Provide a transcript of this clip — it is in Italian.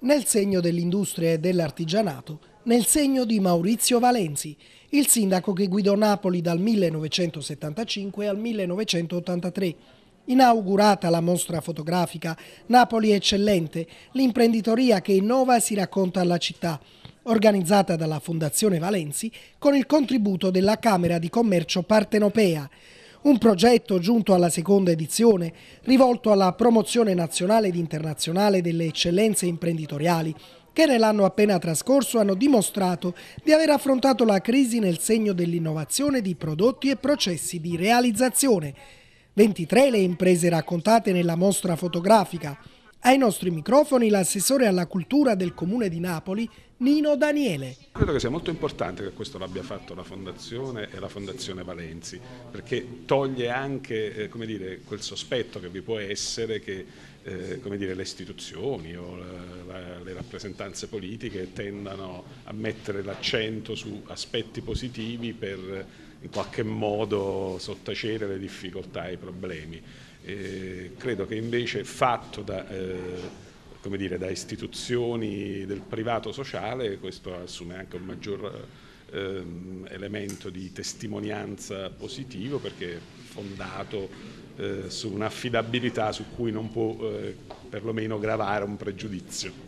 nel segno dell'industria e dell'artigianato, nel segno di Maurizio Valenzi, il sindaco che guidò Napoli dal 1975 al 1983. Inaugurata la mostra fotografica Napoli Eccellente, l'imprenditoria che innova e si racconta alla città, organizzata dalla Fondazione Valenzi con il contributo della Camera di Commercio Partenopea, un progetto giunto alla seconda edizione, rivolto alla promozione nazionale ed internazionale delle eccellenze imprenditoriali, che nell'anno appena trascorso hanno dimostrato di aver affrontato la crisi nel segno dell'innovazione di prodotti e processi di realizzazione. 23 le imprese raccontate nella mostra fotografica, ai nostri microfoni l'assessore alla cultura del Comune di Napoli, Nino Daniele. Credo che sia molto importante che questo l'abbia fatto la Fondazione e la Fondazione Valenzi, perché toglie anche eh, dire, quel sospetto che vi può essere che eh, dire, le istituzioni o la, le rappresentanze politiche tendano a mettere l'accento su aspetti positivi per eh, in qualche modo sottacere le difficoltà e i problemi. Eh, credo che invece fatto da, eh, dire, da, istituzioni del privato sociale, questo assume anche un maggior ehm, elemento di testimonianza positivo perché è fondato eh, su un'affidabilità su cui non può eh, perlomeno gravare un pregiudizio.